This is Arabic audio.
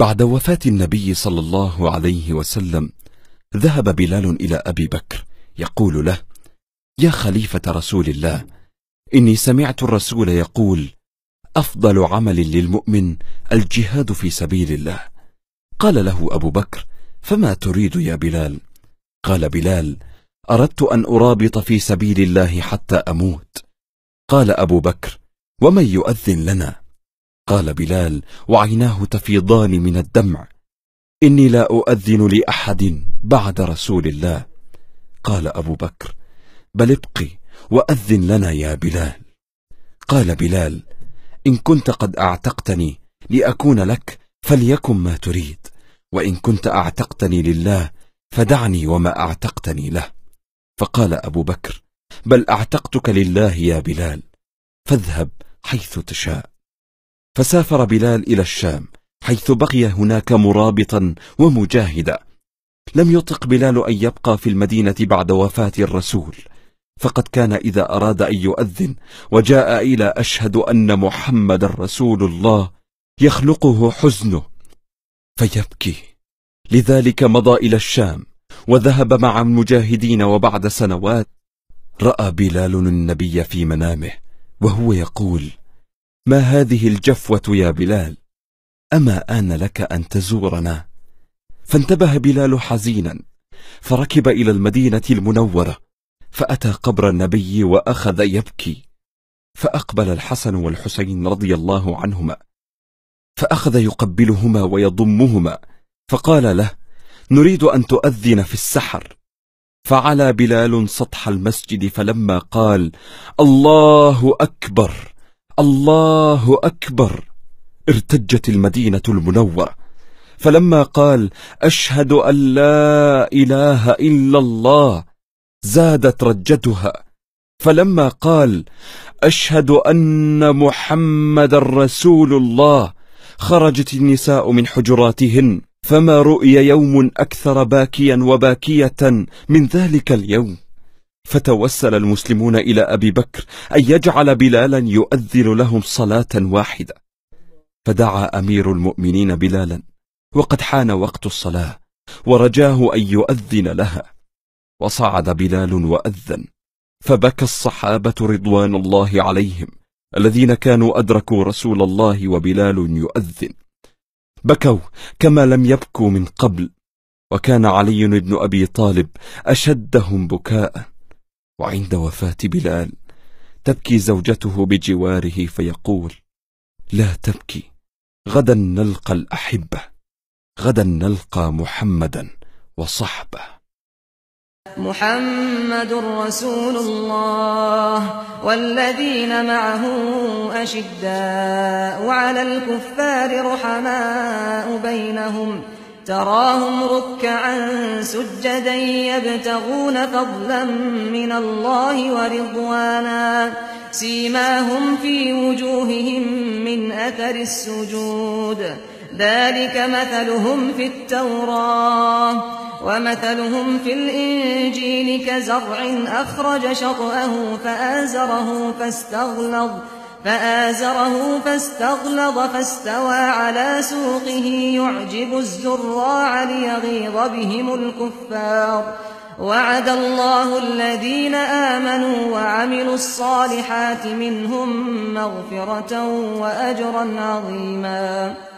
بعد وفاة النبي صلى الله عليه وسلم ذهب بلال إلى أبي بكر يقول له يا خليفة رسول الله إني سمعت الرسول يقول أفضل عمل للمؤمن الجهاد في سبيل الله قال له أبو بكر فما تريد يا بلال قال بلال أردت أن أرابط في سبيل الله حتى أموت قال أبو بكر ومن يؤذن لنا قال بلال وعيناه تفيضان من الدمع إني لا أؤذن لأحد بعد رسول الله قال أبو بكر بل ابقي وأذن لنا يا بلال قال بلال إن كنت قد أعتقتني لأكون لك فليكن ما تريد وإن كنت أعتقتني لله فدعني وما أعتقتني له فقال أبو بكر بل أعتقتك لله يا بلال فاذهب حيث تشاء فسافر بلال إلى الشام حيث بقي هناك مرابطا ومجاهدا لم يطق بلال أن يبقى في المدينة بعد وفاة الرسول فقد كان إذا أراد أن يؤذن وجاء إلى أشهد أن محمد رسول الله يخلقه حزنه فيبكي لذلك مضى إلى الشام وذهب مع المجاهدين وبعد سنوات رأى بلال النبي في منامه وهو يقول ما هذه الجفوة يا بلال أما آن لك أن تزورنا فانتبه بلال حزينا فركب إلى المدينة المنورة فأتى قبر النبي وأخذ يبكي فأقبل الحسن والحسين رضي الله عنهما فأخذ يقبلهما ويضمهما فقال له نريد أن تؤذن في السحر فعلى بلال سطح المسجد فلما قال الله أكبر الله أكبر ارتجت المدينة المنورة فلما قال أشهد أن لا إله إلا الله زادت رجتها فلما قال أشهد أن محمد رسول الله خرجت النساء من حجراتهن فما رؤي يوم أكثر باكيا وباكية من ذلك اليوم فتوسل المسلمون إلى أبي بكر أن يجعل بلالا يؤذن لهم صلاة واحدة فدعا أمير المؤمنين بلالا وقد حان وقت الصلاة ورجاه أن يؤذن لها وصعد بلال وأذن فبكى الصحابة رضوان الله عليهم الذين كانوا أدركوا رسول الله وبلال يؤذن بكوا كما لم يبكوا من قبل وكان علي بن أبي طالب أشدهم بكاء وعند وفاة بلال تبكي زوجته بجواره فيقول لا تبكي غدا نلقى الأحبة غدا نلقى محمدا وصحبه محمد رسول الله والذين معه أشداء وعلى الكفار رحماء بينهم تراهم ركعا سجدا يبتغون فضلا من الله ورضوانا سيماهم في وجوههم من أثر السجود ذلك مثلهم في التوراة ومثلهم في الإنجيل كزرع أخرج شطأه فآزره فاستغلظ فآزره فاستغلظ فاستوى على سوقه يعجب الزراع ليغيظ بهم الكفار وعد الله الذين آمنوا وعملوا الصالحات منهم مغفرة وأجرا عظيماً